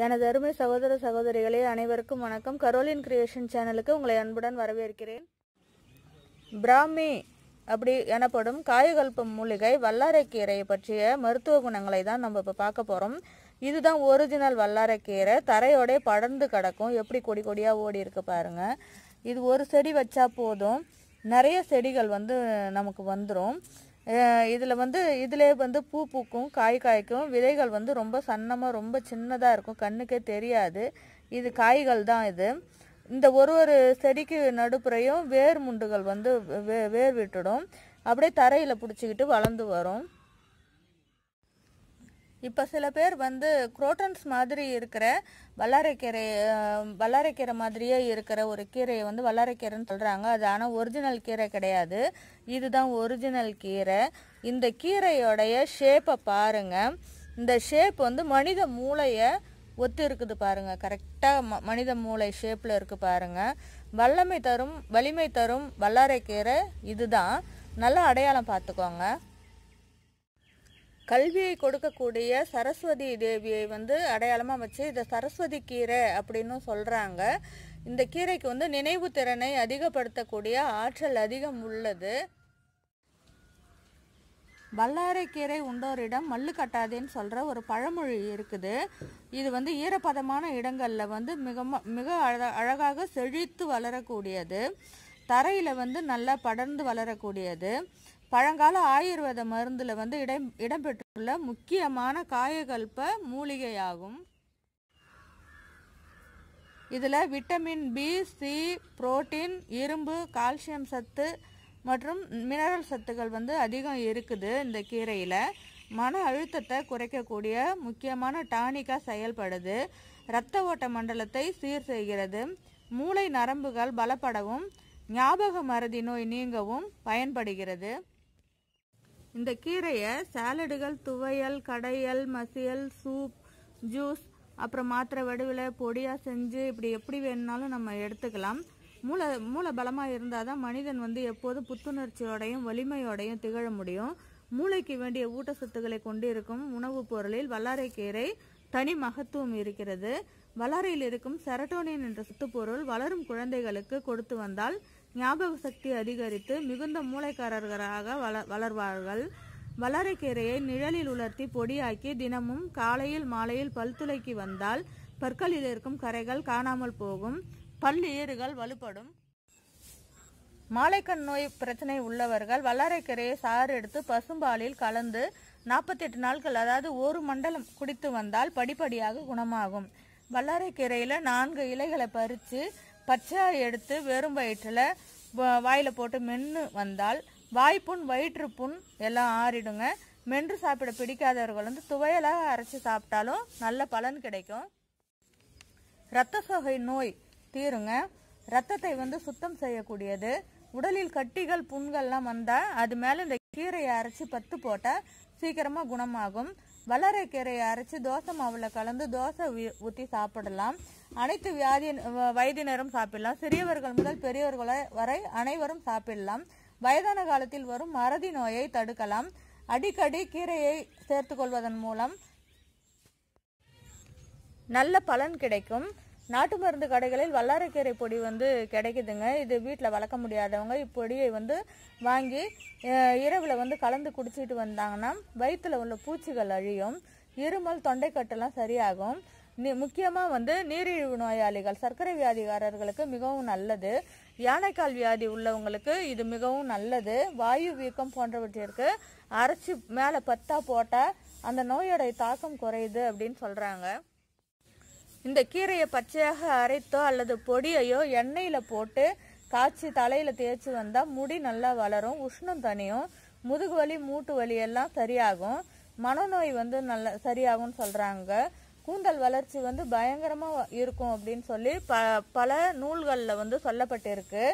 எனது அருமை சகோதர சகோதரிகளே அனைவருக்கும் வணக்கம் கரோலின் கிரியேஷன் சேனலுக்கு உங்களை அன்புடன் வரவேற்கிறேன் பிராமி அப்படி எனப்படும் காயகல்பம் மூலிகை வல்லாரைக்கீரையை பற்றிய மருத்துவ குணங்களை தான் நம்ம இப்போ பார்க்க போகிறோம் இதுதான் ஒரிஜினல் வல்லாரைக்கீரை தரையோடே படர்ந்து கிடக்கும் எப்படி கொடி கொடியாக ஓடி இருக்கு பாருங்க இது ஒரு செடி வச்சா போதும் நிறைய செடிகள் வந்து நமக்கு வந்துடும் இதில் வந்து இதிலே வந்து பூ பூக்கும் காய் காய்க்கும் விதைகள் வந்து ரொம்ப சன்னமாக ரொம்ப சின்னதாக இருக்கும் கண்ணுக்கே தெரியாது இது காய்கள் தான் இது இந்த ஒரு ஒரு செடிக்கு நடுப்புறையும் வேர் முண்டுகள் வந்து வே வேர் விட்டுடும் அப்படியே தரையில் பிடிச்சிக்கிட்டு வளர்ந்து வரும் இப்போ சில பேர் வந்து குரோட்டன்ஸ் மாதிரி இருக்கிற வல்லாரைக்கீரை வல்லாரைக்கீரை மாதிரியே இருக்கிற ஒரு கீரையை வந்து வல்லாரைக்கீரைன்னு சொல்கிறாங்க அது ஆனால் ஒரிஜினல் கீரை கிடையாது இதுதான் ஒரிஜினல் கீரை இந்த கீரையோடைய ஷேப்பை பாருங்கள் இந்த ஷேப் வந்து மனித மூளையை ஒத்து இருக்குது பாருங்கள் கரெக்டாக ம மனித மூளை ஷேப்பில் இருக்குது பாருங்கள் வல்லமை தரும் வலிமை தரும் வல்லாரைக்கீரை இதுதான் நல்லா அடையாளம் பார்த்துக்கோங்க கல்வியை கொடுக்கக்கூடிய சரஸ்வதி தேவியை வந்து அடையாளமாக வச்சு இதை சரஸ்வதி கீரை அப்படின்னு சொல்கிறாங்க இந்த கீரைக்கு வந்து நினைவு திறனை அதிகப்படுத்தக்கூடிய ஆற்றல் அதிகம் உள்ளது கீரை உண்டோரிடம் மல்லு கட்டாதேன்னு சொல்கிற ஒரு பழமொழி இருக்குது இது வந்து ஈரப்பதமான இடங்களில் வந்து மிக மிக அழகாக செழித்து வளரக்கூடியது தரையில் வந்து நல்லா படர்ந்து வளரக்கூடியது பழங்கால ஆயுர்வேத மருந்தில் வந்து இடம் இடம்பெற்றுள்ள முக்கியமான காயகல்ப மூலிகையாகும் இதில் விட்டமின் பி சி புரோட்டீன் இரும்பு கால்சியம் சத்து மற்றும் மினரல் சத்துக்கள் வந்து அதிகம் இருக்குது இந்த கீரையில் மன அழுத்தத்தை குறைக்கக்கூடிய முக்கியமான டானிக்காக செயல்படுது இரத்த ஓட்ட மண்டலத்தை சீர் செய்கிறது மூளை நரம்புகள் பலப்படவும் ஞாபக மருதி நோய் நீங்கவும் பயன்படுகிறது இந்த கீரையை சாலடுகள் துவையல் கடையல் மசியல் சூப் ஜூஸ் அப்புறம் மாத்திரை வடிவில் பொடியாக செஞ்சு இப்படி எப்படி வேணுனாலும் நம்ம எடுத்துக்கலாம் மூளை மூளை பலமாக இருந்தால் தான் மனிதன் வந்து எப்போதும் புத்துணர்ச்சியோடையும் வலிமையோடையும் திகழ முடியும் மூளைக்கு வேண்டிய ஊட்டச்சத்துக்களை கொண்டிருக்கும் உணவுப் பொருளில் கீரை தனி மகத்துவம் இருக்கிறது வல்லாரையில் இருக்கும் செரட்டோனியன் என்ற சத்துப்பொருள் வளரும் குழந்தைகளுக்கு கொடுத்து வந்தால் ஞாபக சக்தி அதிகரித்து மிகுந்த மூளைக்காரர்களாக வள வளர்வார்கள் வளரைக்கீரையை நிழலில் உலர்த்தி பொடியாக்கி தினமும் காலையில் மாலையில் பல்துளைக்கு வந்தால் பற்களில் இருக்கும் கரைகள் காணாமல் போகும் பல் ஏறுகள் வலுப்படும் மாலைக்கண் நோய் பிரச்சனை உள்ளவர்கள் வல்லாரைக்கரையை சாறு எடுத்து பசும்பாலில் கலந்து நாற்பத்தெட்டு நாட்கள் அதாவது ஒரு மண்டலம் குடித்து வந்தால் படிப்படியாக குணமாகும் வல்லாரைக்கரையில் நான்கு இலைகளை பறித்து பச்சை எடுத்து வெறும் வயிற்றில் வாயில் போட்டு மென்று வந்தால் வாய்ப்புண் வயிற்றுப்புண் எல்லாம் ஆறிடுங்க மென்று சாப்பிட பிடிக்காதவர்கள் வந்து துவையலாக அரைச்சி சாப்பிட்டாலும் நல்ல பலன் கிடைக்கும் இரத்த சோகை நோய் தீருங்க ரத்தத்தை வந்து சுத்தம் செய்யக்கூடியது உடலில் கட்டிகள் புண்கள்லாம் வந்தால் அது மேலே இந்த கீரையை அரைச்சி பத்து போட்டால் சீக்கிரமாக குணமாகும் வளரை கீரையை அரைச்சு தோசை மாவில் கலந்து தோசை ஊற்றி சாப்பிடலாம் அனைத்து வியாதி வயதினரும் சாப்பிடலாம் சிறியவர்கள் முதல் பெரியவர்கள வரை அனைவரும் சாப்பிடலாம் வயதான காலத்தில் வரும் மறதி நோயை தடுக்கலாம் அடிக்கடி கீரையை சேர்த்துக்கொள்வதன் மூலம் நல்ல பலன் கிடைக்கும் நாட்டு மருந்து கடைகளில் வல்லாரைக்கீரை பொடி வந்து கிடைக்குதுங்க இது வீட்டில் வளர்க்க முடியாதவங்க இப்பொடியை வந்து வாங்கி இரவில் வந்து கலந்து குடிச்சிட்டு வந்தாங்கன்னா வயிற்றில் உள்ள பூச்சிகள் அழியும் இருமல் தொண்டைக்கட்டெல்லாம் சரியாகும் முக்கியமாக வந்து நீரிழிவு நோயாளிகள் சர்க்கரை வியாதிகாரர்களுக்கு மிகவும் நல்லது யானைக்கால் வியாதி உள்ளவங்களுக்கு இது மிகவும் நல்லது வாயு வீக்கம் போன்றவற்றிற்கு அரைச்சி மேலே பத்தா போட்டால் அந்த நோயோடைய தாக்கம் குறையுது அப்படின்னு சொல்கிறாங்க இந்த கீரையை பச்சையாக அரைத்தோ அல்லது பொடியையோ எண்ணெயில் போட்டு காய்ச்சி தலையில் தேய்ச்சி வந்தால் முடி நல்லா வளரும் உஷ்ணம் தனியும் முதுகு வலி மூட்டு வலி எல்லாம் சரியாகும் மனநோய் வந்து நல்ல சரியாகும்னு சொல்கிறாங்க கூந்தல் வளர்ச்சி வந்து பயங்கரமாக இருக்கும் அப்படின்னு சொல்லி ப பல நூல்களில் வந்து சொல்லப்பட்டிருக்கு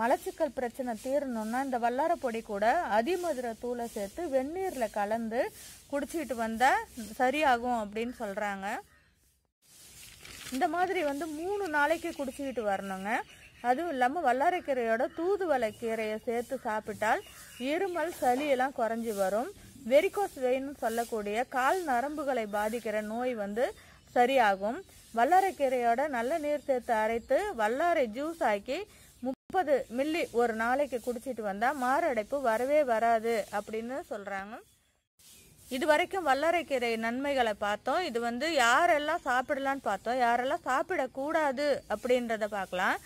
மலச்சிக்கல் பிரச்சனை தீரணும்னா இந்த வல்லாரப்பொடி கூட அதிமதுர தூளை சேர்த்து வெந்நீரில் கலந்து குடிச்சிட்டு வந்தால் சரியாகும் அப்படின்னு சொல்கிறாங்க இந்த மாதிரி வந்து மூணு நாளைக்கு குடிச்சிக்கிட்டு வரணுங்க அதுவும் இல்லாமல் வல்லாரைக்கீரையோட தூதுவளை கீரையை சேர்த்து சாப்பிட்டால் இருமல் சளியெல்லாம் குறைஞ்சி வரும் வெரிகோஸ் வெயின்னு சொல்லக்கூடிய கால் நரம்புகளை பாதிக்கிற நோய் வந்து சரியாகும் வல்லாரைக்கீரையோட நல்ல நீர் சேர்த்து அரைத்து வல்லாரை ஜூஸ் ஆக்கி முப்பது மில்லி ஒரு நாளைக்கு குடிச்சிட்டு வந்தால் மாரடைப்பு வரவே வராது அப்படின்னு சொல்கிறாங்க இது வரைக்கும் வல்லரைக்கீரை நன்மைகளை பார்த்தோம் இது வந்து யாரெல்லாம் சாப்பிடலான்னு பார்த்தோம் யாரெல்லாம் சாப்பிடக்கூடாது அப்படின்றத பார்க்கலாம்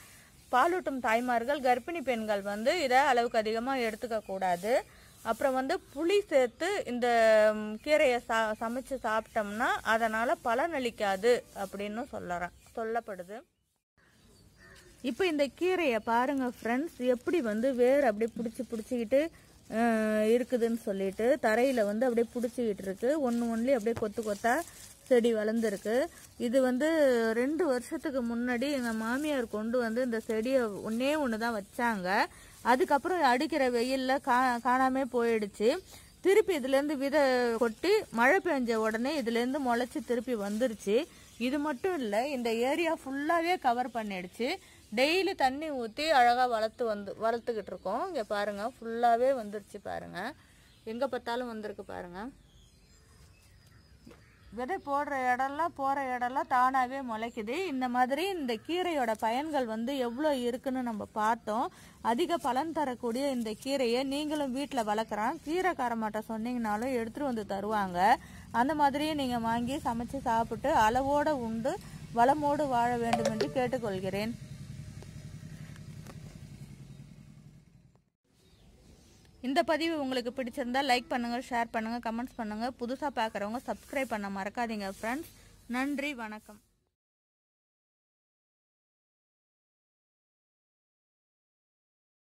பாலூட்டும் தாய்மார்கள் கர்ப்பிணி பெண்கள் வந்து இதை அளவுக்கு அதிகமாக எடுத்துக்க கூடாது அப்புறம் வந்து புளி சேர்த்து இந்த கீரையை சா சமைச்சு சாப்பிட்டோம்னா அதனால் பலனளிக்காது அப்படின்னு சொல்லறேன் சொல்லப்படுது இப்போ இந்த கீரையை பாருங்கள் ஃப்ரெண்ட்ஸ் எப்படி வந்து வேர் அப்படியே பிடிச்சி பிடிச்சிக்கிட்டு இருக்குதுன்னு சொல்லிட்டு தரையில் வந்து அப்படியே பிடிச்சிக்கிட்டு இருக்கு ஒன்று ஒன்லி அப்படியே கொத்து கொத்தா செடி வளர்ந்துருக்கு இது வந்து ரெண்டு வருஷத்துக்கு முன்னாடி எங்கள் மாமியார் கொண்டு வந்து இந்த செடியை ஒன்றே ஒன்று தான் வச்சாங்க அதுக்கப்புறம் அடிக்கிற வெயிலில் கா காணாமே போயிடுச்சு திருப்பி இதுலேருந்து விதை கொட்டி மழை பெஞ்ச உடனே இதுலேருந்து முளைச்சி திருப்பி வந்துருச்சு இது மட்டும் இல்லை இந்த ஏரியா ஃபுல்லாகவே கவர் பண்ணிடுச்சு டெய்லி தண்ணி ஊற்றி அழகாக வளர்த்து வந்து வளர்த்துக்கிட்டு இருக்கோம் இங்கே பாருங்கள் ஃபுல்லாகவே வந்துருச்சு பாருங்கள் எங்கே பார்த்தாலும் வந்திருக்கு பாருங்கள் விதை போடுற இடம்லாம் போகிற இடம்லாம் தானாகவே முளைக்குது இந்த மாதிரி இந்த கீரையோட பயன்கள் வந்து எவ்வளோ இருக்குன்னு நம்ம பார்த்தோம் அதிக பலன் தரக்கூடிய இந்த கீரையை நீங்களும் வீட்டில் வளர்க்குறான் கீரைக்காரமாட்ட சொன்னீங்கனாலும் எடுத்துகிட்டு வந்து தருவாங்க அந்த மாதிரியே நீங்கள் வாங்கி சமைச்சு சாப்பிட்டு அளவோடு உண்டு வளமோடு வாழ வேண்டும் என்று கேட்டுக்கொள்கிறேன் இந்த பதிவு உங்களுக்கு பிடிச்சிருந்தா லைக் பண்ணுங்கள் ஷேர் பண்ணுங்கள் கமெண்ட்ஸ் பண்ணுங்கள் புதுசாக பார்க்குறவங்க சப்ஸ்கிரைப் பண்ண மறக்காதீங்க ஃப்ரெண்ட்ஸ் நன்றி வணக்கம்